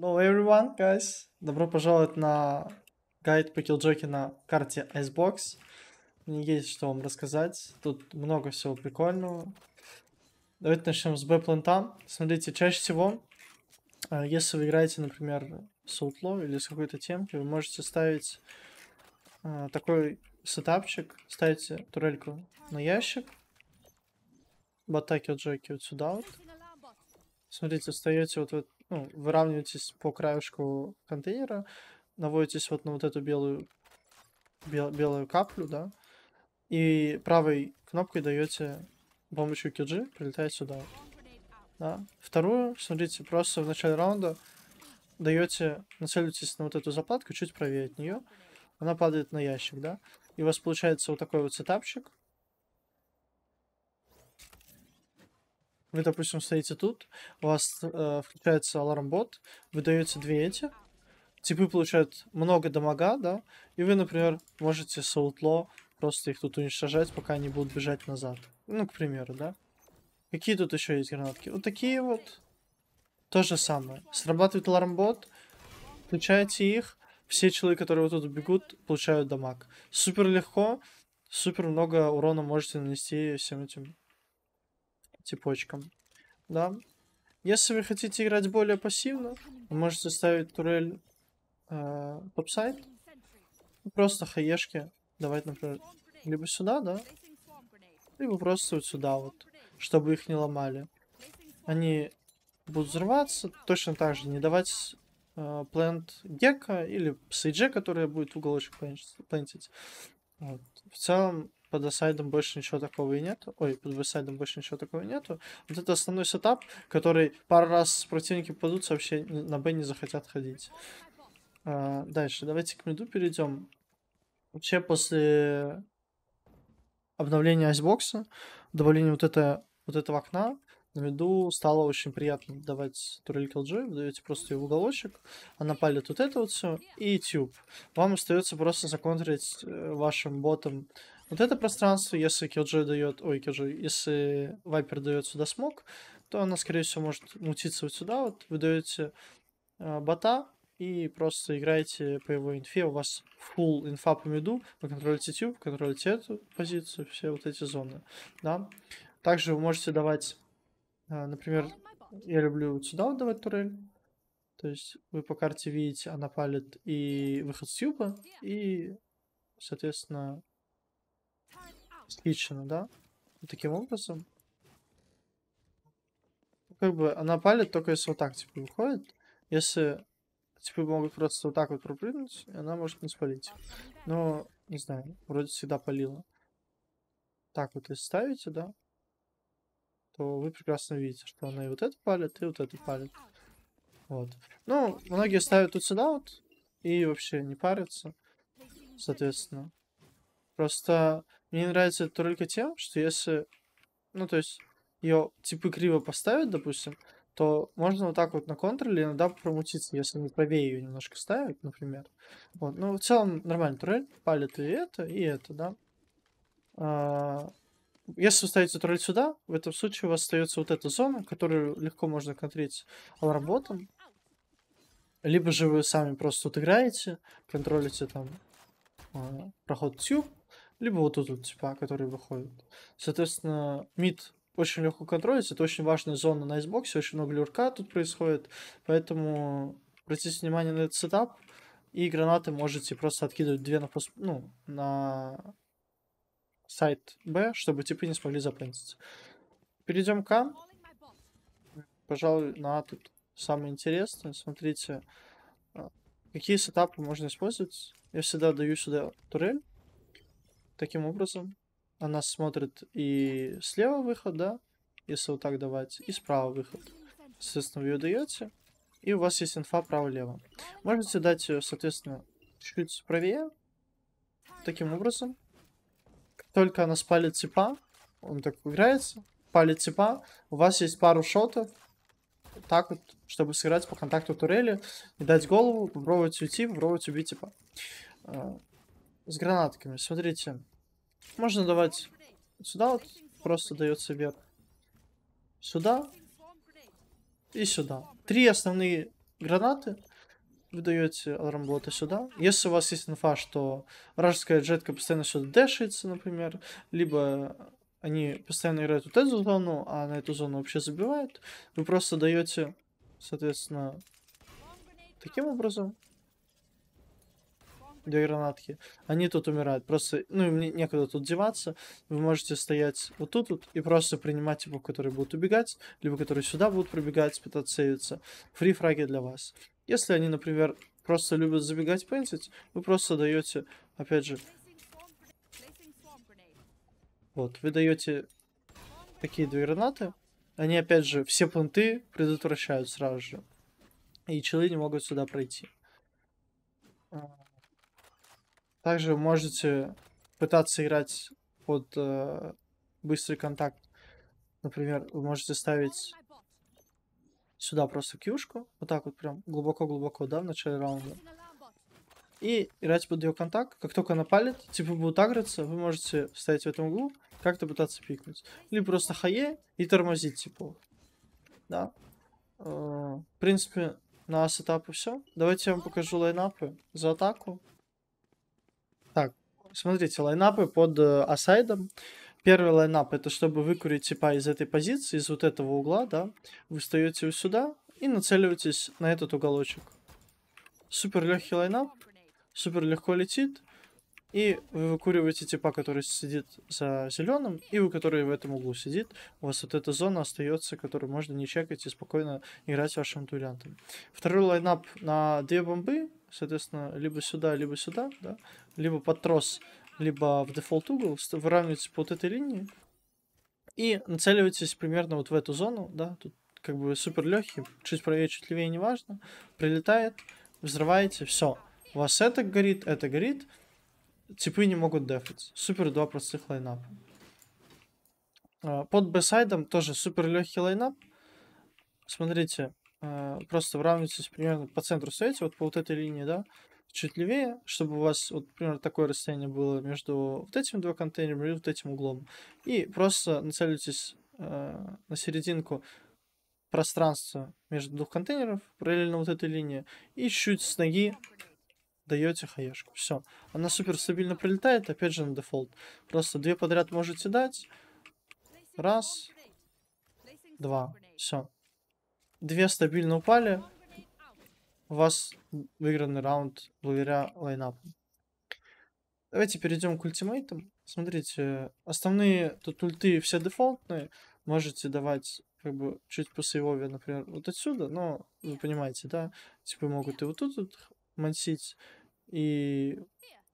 Hello everyone, guys! Добро пожаловать на гайд по киллджоке на карте Icebox. Мне есть что вам рассказать. Тут много всего прикольного. Давайте начнем с бэплента. Смотрите, чаще всего, э, если вы играете, например, с утло или с какой-то темки, вы можете ставить э, такой сетапчик, ставите турельку на ящик, в от Джоки вот сюда вот. Смотрите, встаете вот в этот ну, выравниваетесь по краешку контейнера, наводитесь вот на вот эту белую, бел, белую каплю, да, и правой кнопкой даете помощью QG, прилетает сюда. Да. Вторую, смотрите, просто в начале раунда даете, нацеливаетесь на вот эту заплатку, чуть правее от нее, она падает на ящик, да, и у вас получается вот такой вот сетапчик, Вы, допустим, стоите тут, у вас э, включается аларм выдаются две эти, типы получают много дамага, да, и вы, например, можете саутло просто их тут уничтожать, пока они будут бежать назад. Ну, к примеру, да. Какие тут еще есть гранатки? Вот такие вот. То же самое. Срабатывает алармбот, включаете их, все человек, которые вот тут бегут, получают дамаг. Супер легко, супер много урона можете нанести всем этим цепочкам. Да. Если вы хотите играть более пассивно, вы можете ставить турель э, топсайд. Просто хаешки давать, например, либо сюда, да? Либо просто вот сюда вот, чтобы их не ломали. Они будут взрываться, точно так же не давать э, плент гека или псейджа, которая будет уголочек плентить. Вот. В целом, под асайдом больше ничего такого и нет. Ой, под весайдом больше ничего такого и нету. Вот это основной сетап, который пару раз противники попадутся, вообще на Б не захотят ходить. А, дальше, давайте к меду перейдем. Вообще после обновления айсбокса, добавления вот, это, вот этого окна, на меду стало очень приятно давать турель LG, вы даете просто ее в уголочек, она палит вот это вот все и тюб. Вам остается просто законтрить э, вашим ботом вот это пространство, если Killjoy дает... Ой, Killjoy, если Вайпер дает сюда смог, то она, скорее всего, может мутиться вот сюда. Вот вы даете э, бота и просто играете по его инфе. У вас full инфа по миду. Вы контролите тюб, контролите эту позицию, все вот эти зоны. Да? Также вы можете давать, э, например, я люблю вот сюда вот давать турель. То есть вы по карте видите, она палит и выход с тюба, и, соответственно, Отлично, да? Вот таким образом. Ну, как бы она а палит только если вот так, типа, выходит. Если, типа, могут просто вот так вот пропрыгнуть, она может не спалить. Но, не знаю, вроде всегда палила. Так вот, если ставите, да, то вы прекрасно видите, что она и вот это палит, и вот это палит. Вот. Ну, многие ставят тут сюда вот, и вообще не парятся, соответственно. Просто мне нравится это только тем, что если, ну, то есть, ее типы криво поставят, допустим, то можно вот так вот на контроле иногда промутиться, если не правее ее немножко ставят, например. Вот. Ну, в целом нормальный турель, палит и это, и это, да. А, если вы ставите турель сюда, в этом случае у вас остается вот эта зона, которую легко можно контролить алработом. Либо же вы сами просто тут играете, контролите там а, проход тюб, либо вот тут вот типа, которые выходят. Соответственно, мид очень легко контролить, это очень важная зона на Xbox, очень много люрка тут происходит, поэтому обратите внимание на этот сетап, и гранаты можете просто откидывать две на, пос... ну, на сайт Б, чтобы типы не смогли заплентиться. Перейдем к а. Пожалуй, на а тут самое интересное. Смотрите, а, какие сетапы можно использовать. Я всегда даю сюда турель таким образом. Она смотрит и слева выход, да, если вот так давать, и справа выход. Соответственно, вы ее даете, и у вас есть инфа право-лево. Можете дать ее, э, соответственно, чуть правее, таким образом. только она спалит типа, он так играется, палит типа, у вас есть пару шотов, так вот, чтобы сыграть по контакту турели, дать голову, попробовать уйти, попробовать убить типа с гранатками. Смотрите, можно давать сюда вот, просто дается вверх. Сюда и сюда. Три основные гранаты вы даете аламбота сюда. Если у вас есть инфа, что вражеская джетка постоянно сюда дэшится, например, либо они постоянно играют вот эту зону, а на эту зону вообще забивают, вы просто даете, соответственно, таким образом две гранатки. Они тут умирают. Просто, ну, им некуда тут деваться. Вы можете стоять вот тут вот и просто принимать типов, которые будут убегать, либо которые сюда будут пробегать, пытаться сейвиться. Фри фраги для вас. Если они, например, просто любят забегать пентить, вы просто даете, опять же, вот, вы даете такие две гранаты, они, опять же, все пункты предотвращают сразу же. И челы не могут сюда пройти. А, также можете пытаться играть под э, быстрый контакт. Например, вы можете ставить сюда просто кьюшку, вот так вот прям глубоко-глубоко, да, в начале раунда. И играть под ее контакт. Как только она палит, типа будут агриться, вы можете стоять в этом углу, как-то пытаться пикнуть. Или просто хае и тормозить, типа. Да. Э, в принципе, на сетапе все. Давайте я вам покажу лайнапы за атаку. Смотрите, лайнапы под э, асайдом. Первый лайнап это чтобы выкурить типа из этой позиции, из вот этого угла, да. Вы встаете сюда и нацеливаетесь на этот уголочек. Супер легкий лайнап, супер легко летит. И вы выкуриваете типа, который сидит за зеленым, и вы, который в этом углу сидит. У вас вот эта зона остается, которую можно не чекать и спокойно играть вашим дуэлянтом. Второй лайнап на две бомбы соответственно, либо сюда, либо сюда, да, либо под трос, либо в дефолт угол, выравниваете по вот этой линии и нацеливаетесь примерно вот в эту зону, да, тут как бы супер легкий, чуть правее, чуть левее, неважно, прилетает, взрываете, все, у вас это горит, это горит, типы не могут дефать, супер два простых лайнап а, Под бэсайдом тоже супер легкий лайнап, смотрите, просто э, выравнивайтесь примерно по центру стоите, вот по вот этой линии, да, чуть левее, чтобы у вас вот примерно такое расстояние было между вот этими два контейнерами и вот этим углом. И просто нацелитесь э, на серединку пространства между двух контейнеров, параллельно вот этой линии, и чуть с ноги даете хаешку. Все. Она супер стабильно прилетает, опять же на дефолт. Просто две подряд можете дать. Раз. Два. Все. Две стабильно упали. У вас выигранный раунд благодаря лайнапу. Давайте перейдем к ультимейтам. Смотрите, основные тут ульты все дефолтные. Можете давать как бы чуть после его, например, вот отсюда, но вы понимаете, да? Типа могут и вот тут вот мансить, и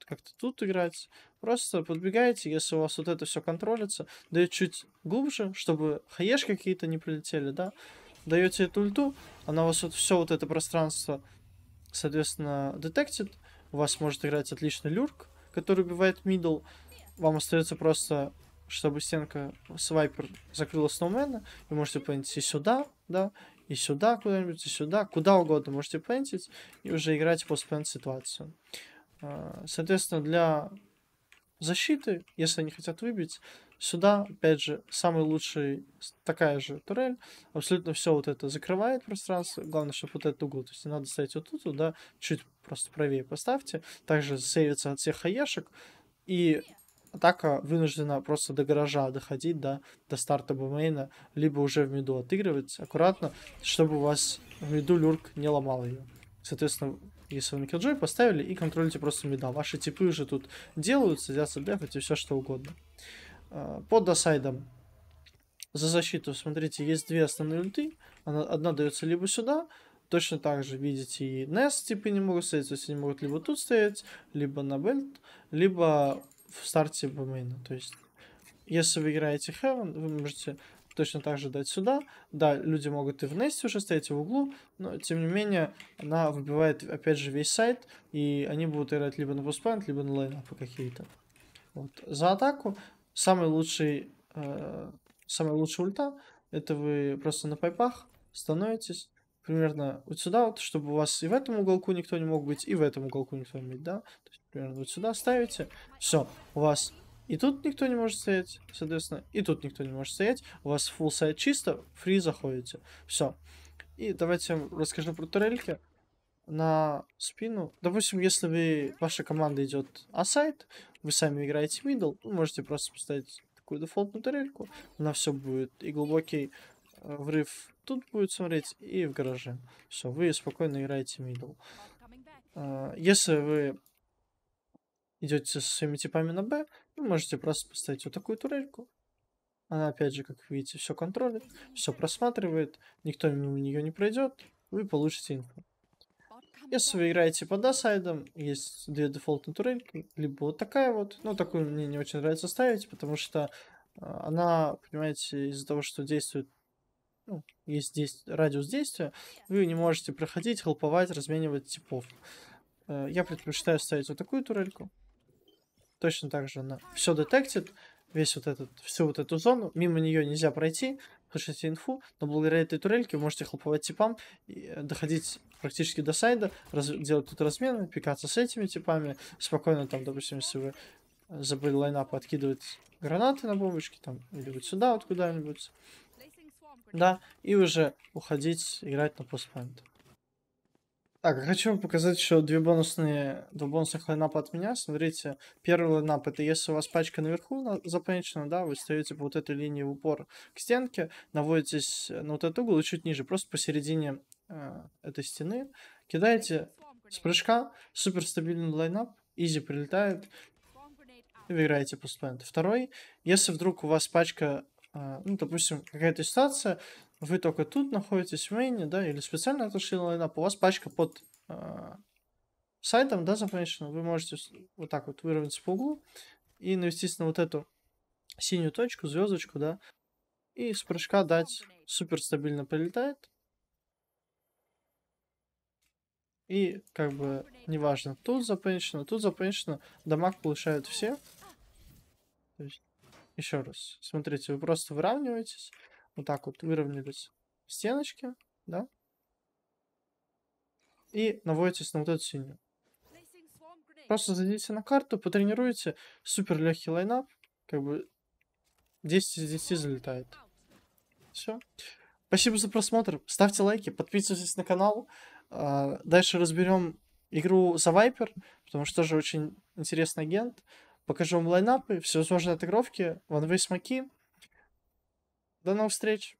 как-то тут играть. Просто подбегаете, если у вас вот это все контролится, да и чуть глубже, чтобы хаешки какие-то не прилетели, да? даете эту льду, она у вас вот все вот это пространство, соответственно, детектит, у вас может играть отличный люрк, который убивает мидл, вам остается просто, чтобы стенка свайпер закрыла сноумена, вы можете плентить и сюда, да, и сюда куда-нибудь, и сюда, куда угодно можете плентить, и уже играть по плент ситуацию. А, соответственно, для защиты, если они хотят выбить, Сюда, опять же, самый лучший, такая же турель. Абсолютно все вот это закрывает пространство. Главное, чтобы вот этот угол, то есть надо ставить вот тут, да, чуть просто правее поставьте. Также сейвится от всех хаешек. И атака вынуждена просто до гаража доходить, да, до старта бомейна, либо уже в миду отыгрывать аккуратно, чтобы у вас в миду люрк не ломал ее. Соответственно, если вы на киллджой поставили и контролите просто меда, ваши типы уже тут делают, садятся бегать и все что угодно. Э, под досайдом за защиту, смотрите, есть две основные ульты. Она, одна дается либо сюда, точно так же, видите, и Nest типы не могут стоять, то есть они могут либо тут стоять, либо на бельт, либо в старте по бомейна. То есть, если вы играете Heaven, вы можете точно так же дать сюда. Да, люди могут и в Nest уже стоять, и в углу, но, тем не менее, она выбивает, опять же, весь сайт, и они будут играть либо на постпоинт, либо на лайнапы какие-то. Вот. За атаку Самый лучший, э, самый лучший ульта, это вы просто на пайпах становитесь, примерно вот сюда, вот, чтобы у вас и в этом уголку никто не мог быть, и в этом уголку никто не мог быть, да? То есть, примерно вот сюда ставите, все, у вас и тут никто не может стоять, соответственно, и тут никто не может стоять, у вас full сайт чисто, фри заходите, все. И давайте я вам расскажу про турельки на спину. Допустим, если вы, ваша команда идет асайд, вы сами играете мидл, вы можете просто поставить такую дефолтную тарельку, на все будет и глубокий э, врыв тут будет смотреть, и в гараже. Все, вы спокойно играете мидл. Э, если вы идете со своими типами на Б, вы можете просто поставить вот такую турельку. Она, опять же, как видите, все контролит, все просматривает, никто мимо нее не пройдет, вы получите инфу. Если вы играете по типа, дасайдам, есть две дефолтные турельки, либо вот такая вот, ну такую мне не очень нравится ставить, потому что а, она, понимаете, из-за того, что действует ну, есть здесь радиус действия, вы не можете проходить, хелповать, разменивать типов. Э, я предпочитаю ставить вот такую турельку. Точно так же она все детектит, весь вот этот, всю вот эту зону, мимо нее нельзя пройти, слышите инфу, но благодаря этой турельке вы можете хлоповать типам, и э, доходить практически до сайда, раз, делать тут размены пикаться с этими типами, спокойно там, допустим, если вы забыли лайнап, откидывать гранаты на бомбочке, там, или вот сюда, вот куда-нибудь. Да, и уже уходить, играть на постпоинт. Так, хочу вам показать еще две бонусные, два бонусных лайнапа от меня. Смотрите, первый лайнап, это если у вас пачка наверху запанчена, да, вы стоите по вот этой линии в упор к стенке, наводитесь на вот этот угол и чуть ниже, просто посередине Э, этой стены, кидаете с прыжка, суперстабильный лайнап, изи прилетает, и вы играете по Второй, если вдруг у вас пачка, э, ну, допустим, какая-то ситуация, вы только тут находитесь в мейне, да, или специально отошли на лайнап, у вас пачка под э, сайтом, да, запомечена, вы можете вот так вот выровняться по углу и навестись на вот эту синюю точку, звездочку, да, и с прыжка дать суперстабильно прилетает, И как бы неважно, тут запрещено, тут запрещено, дамаг получают все. есть, еще раз, смотрите, вы просто выравниваетесь, вот так вот выровнялись стеночки, да, и наводитесь на вот эту синюю. Просто зайдите на карту, потренируйте, супер легкий лайнап, как бы 10 из 10 залетает. Все. Спасибо за просмотр, ставьте лайки, подписывайтесь на канал. А, дальше разберем игру за Viper, потому что тоже очень интересный агент. Покажу вам лайнапы, всевозможные отыгровки, ванвей смоки. До новых встреч!